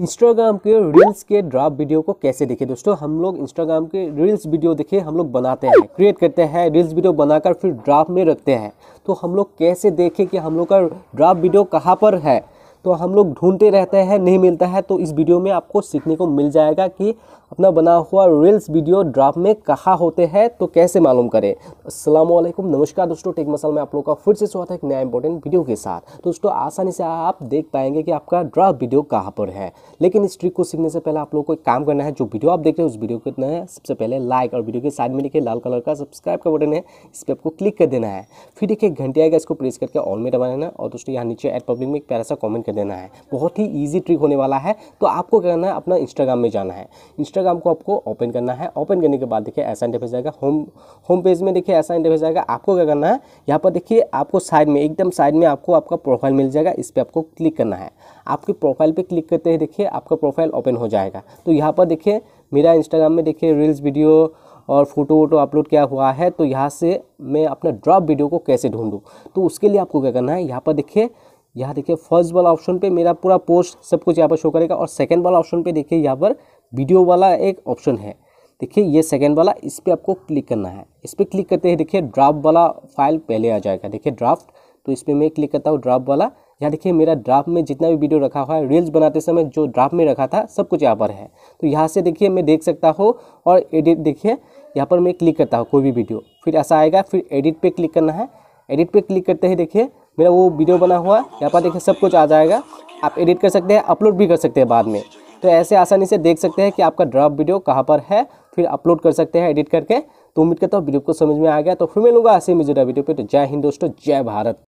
Instagram के reels के draft video को कैसे देखें दोस्तों हम लोग इंस्टाग्राम के रील्स वीडियो देखे हम लोग बनाते हैं क्रिएट करते हैं रील्स वीडियो बनाकर फिर ड्राफ्ट में रखते हैं तो हम लोग कैसे देखें कि हम लोग का ड्राफ्ट वीडियो कहाँ पर है तो हम लोग ढूंढते रहते हैं नहीं मिलता है तो इस वीडियो में आपको सीखने को मिल जाएगा कि अपना बना हुआ रील्स वीडियो ड्राफ्ट में कहाँ होते हैं तो कैसे मालूम करें असलम नमस्कार दोस्तों टेक मसल में आप लोग का फिर से स्वागत है एक नया इंपॉर्टेंट वीडियो के साथ दोस्तों आसानी से आप देख पाएंगे कि आपका ड्राफ्ट वीडियो कहाँ पर है लेकिन इस ट्रिक को सीखने से पहले आप लोग को एक काम करना है जो वीडियो आप देख रहे हैं उस वीडियो को इतना है सबसे पहले लाइक और वीडियो के साइड में देखिए लाल कलर का सब्सक्राइब का बटन है इस पर आपको क्लिक कर देना है फिर देखिए घंटे आएगा इसको प्रेस करके ऑल में दबा लेना और दोस्तों यहाँ नीचे एड पब्लिक में एक प्यारा सा कॉमेंट देना है बहुत ही ईजी ट्रिक होने वाला है तो आपको क्या करना है अपना इंस्टाग्राम में जाना है इंस्टाग्राम को आपको ओपन करना है ओपन करने के बाद देखिए ऐसा इंटरफेस जाएगा होम होम पेज में देखिए ऐसा इंटरफेस जाएगा आपको क्या करना है यहाँ पर देखिए आपको साइड में एकदम साइड में आपको आपका प्रोफाइल मिल जाएगा इस पर आपको क्लिक करना है आपके प्रोफाइल पर क्लिक करते हैं देखिए आपका प्रोफाइल ओपन हो जाएगा तो यहाँ पर देखिए मेरा इंस्टाग्राम में देखिए रील्स वीडियो और फोटो वोटो अपलोड किया हुआ है तो यहाँ से मैं अपना ड्रॉप वीडियो को कैसे ढूंढूँ तो उसके लिए आपको क्या करना है यहाँ पर देखिए यहाँ देखिए फर्स्ट वाला ऑप्शन पे मेरा पूरा पोस्ट सब कुछ यहाँ पर शो करेगा और सेकेंड वाला ऑप्शन पे देखिए यहाँ पर वीडियो वाला एक ऑप्शन है देखिए ये सेकेंड वाला इस पर आपको क्लिक करना है इस पर क्लिक करते ही देखिए ड्राफ्ट वाला फाइल पहले आ जाएगा देखिए ड्राफ्ट तो इस पर मैं क्लिक करता हूँ ड्राफ्ट वाला यहाँ देखिए मेरा ड्राफ्ट में जितना भी वीडियो रखा हुआ है रील्स बनाते समय जो ड्राफ्ट में रखा था सब कुछ यहाँ पर है तो यहाँ से देखिए मैं देख सकता हूँ और एडिट देखिए यहाँ पर मैं क्लिक करता हूँ कोई भी वीडियो फिर ऐसा आएगा फिर एडिट पर क्लिक करना है एडिट पर क्लिक करते ही देखिए मेरा वो वीडियो बना हुआ है यहाँ पर देखिए सब कुछ आ जाएगा आप एडिट कर सकते हैं अपलोड भी कर सकते हैं बाद में तो ऐसे आसानी से देख सकते हैं कि आपका ड्राफ्ट वीडियो कहाँ पर है फिर अपलोड कर सकते हैं एडिट करके तो उम्मीद करता हूँ वीडियो को समझ में आ गया तो फिर मिलूंगा ऐसे मिजुरा वीडियो पर तो जय हिंद दोस्तों जय भारत